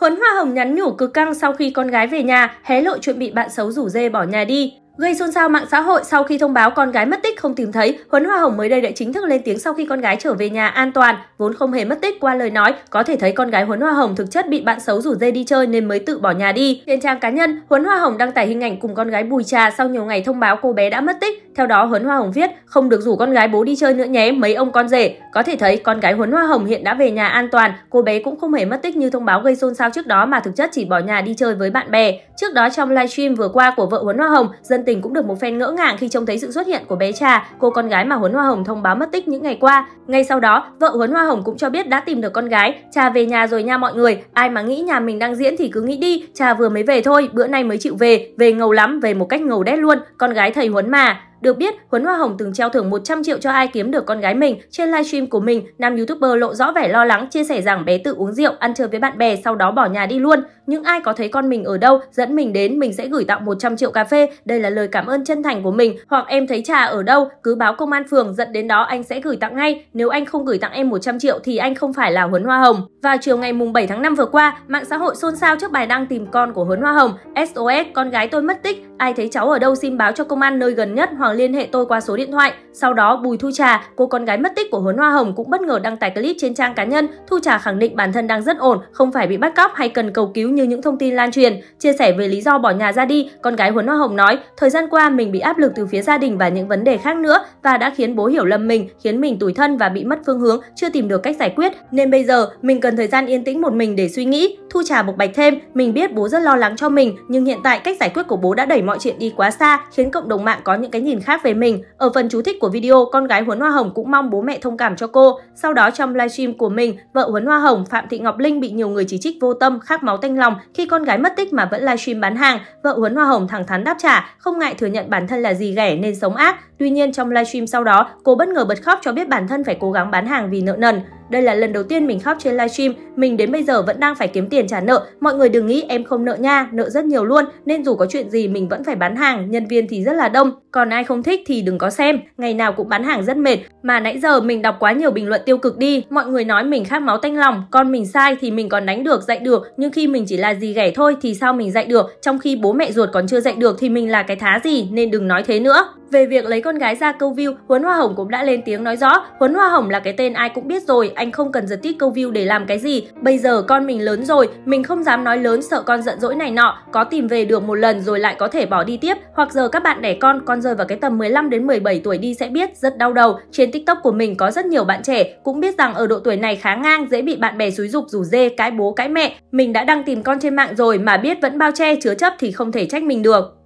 Huấn Hoa Hồng nhắn nhủ cực căng sau khi con gái về nhà, hé lộ chuyện bị bạn xấu rủ dê bỏ nhà đi. Gây xôn xao mạng xã hội sau khi thông báo con gái mất tích không tìm thấy, Huấn Hoa Hồng mới đây đã chính thức lên tiếng sau khi con gái trở về nhà an toàn, vốn không hề mất tích qua lời nói, có thể thấy con gái Huấn Hoa Hồng thực chất bị bạn xấu rủ dê đi chơi nên mới tự bỏ nhà đi. Trên trang cá nhân, Huấn Hoa Hồng đăng tải hình ảnh cùng con gái Bùi Trà sau nhiều ngày thông báo cô bé đã mất tích, theo đó, Huấn Hoa Hồng viết, không được rủ con gái bố đi chơi nữa nhé, mấy ông con rể. Có thể thấy, con gái Huấn Hoa Hồng hiện đã về nhà an toàn, cô bé cũng không hề mất tích như thông báo gây xôn xao trước đó mà thực chất chỉ bỏ nhà đi chơi với bạn bè. Trước đó trong livestream vừa qua của vợ Huấn Hoa Hồng, dân tình cũng được một fan ngỡ ngàng khi trông thấy sự xuất hiện của bé Trà, cô con gái mà Huấn Hoa Hồng thông báo mất tích những ngày qua. Ngay sau đó, vợ Huấn Hoa Hồng cũng cho biết đã tìm được con gái, Trà về nhà rồi nha mọi người, ai mà nghĩ nhà mình đang diễn thì cứ nghĩ đi, Trà vừa mới về thôi, bữa nay mới chịu về, về ngầu lắm, về một cách ngầu đét luôn, con gái thầy Huấn mà. Được biết, Huấn Hoa Hồng từng treo thưởng 100 triệu cho ai kiếm được con gái mình. Trên livestream của mình, nam YouTuber lộ rõ vẻ lo lắng, chia sẻ rằng bé tự uống rượu, ăn chơi với bạn bè, sau đó bỏ nhà đi luôn. Những ai có thấy con mình ở đâu, dẫn mình đến, mình sẽ gửi tặng 100 triệu cà phê. Đây là lời cảm ơn chân thành của mình. Hoặc em thấy trà ở đâu, cứ báo công an phường, dẫn đến đó anh sẽ gửi tặng ngay. Nếu anh không gửi tặng em 100 triệu thì anh không phải là Huấn Hoa Hồng. Vào chiều ngày mùng 7 tháng 5 vừa qua, mạng xã hội xôn xao trước bài đăng tìm con của Huấn Hoa Hồng. SOS, con gái tôi mất tích, ai thấy cháu ở đâu xin báo cho công an nơi gần nhất hoặc ngờ liên hệ tôi qua số điện thoại. Sau đó, Bùi Thu Trà, cô con gái mất tích của Huấn Hoa Hồng cũng bất ngờ đăng tải clip trên trang cá nhân. Thu Trà khẳng định bản thân đang rất ổn, không phải bị bắt cóc hay cần cầu cứu như những thông tin lan truyền. Chia sẻ về lý do bỏ nhà ra đi, con gái Huấn Hoa Hồng nói, thời gian qua mình bị áp lực từ phía gia đình và những vấn đề khác nữa và đã khiến bố hiểu lầm mình, khiến mình tủi thân và bị mất phương hướng, chưa tìm được cách giải quyết. Nên bây giờ, mình cần thời gian yên tĩnh một mình để suy nghĩ. Thu Trà bộc bạch thêm, mình biết bố rất lo lắng cho mình, nhưng hiện tại cách giải quyết của bố đã đẩy mọi chuyện đi quá xa, khiến cộng đồng mạng có những cái nhìn hình khác về mình. Ở phần chú thích của video, con gái Huấn Hoa Hồng cũng mong bố mẹ thông cảm cho cô. Sau đó trong livestream của mình, vợ Huấn Hoa Hồng Phạm Thị Ngọc Linh bị nhiều người chỉ trích vô tâm, khác máu tanh lòng khi con gái mất tích mà vẫn livestream bán hàng. Vợ Huấn Hoa Hồng thẳng thắn đáp trả, không ngại thừa nhận bản thân là gì ghẻ nên sống ác. Tuy nhiên trong livestream sau đó, cô bất ngờ bật khóc cho biết bản thân phải cố gắng bán hàng vì nợ nần. Đây là lần đầu tiên mình khóc trên livestream, mình đến bây giờ vẫn đang phải kiếm tiền trả nợ. Mọi người đừng nghĩ em không nợ nha, nợ rất nhiều luôn, nên dù có chuyện gì mình vẫn phải bán hàng, nhân viên thì rất là đông. Còn ai không thích thì đừng có xem, ngày nào cũng bán hàng rất mệt. Mà nãy giờ mình đọc quá nhiều bình luận tiêu cực đi, mọi người nói mình khát máu tanh lòng, con mình sai thì mình còn đánh được, dạy được, nhưng khi mình chỉ là gì ghẻ thôi thì sao mình dạy được, trong khi bố mẹ ruột còn chưa dạy được thì mình là cái thá gì nên đừng nói thế nữa. Về việc lấy con gái ra câu view, Huấn Hoa Hồng cũng đã lên tiếng nói rõ, Huấn Hoa Hồng là cái tên ai cũng biết rồi, anh không cần giật tít câu view để làm cái gì. Bây giờ con mình lớn rồi, mình không dám nói lớn sợ con giận dỗi này nọ, có tìm về được một lần rồi lại có thể bỏ đi tiếp. Hoặc giờ các bạn đẻ con, con rơi vào cái tầm 15 đến 17 tuổi đi sẽ biết, rất đau đầu. Trên TikTok của mình có rất nhiều bạn trẻ cũng biết rằng ở độ tuổi này khá ngang, dễ bị bạn bè xúi dục rủ dê, cãi bố, cãi mẹ. Mình đã đăng tìm con trên mạng rồi mà biết vẫn bao che chứa chấp thì không thể trách mình được.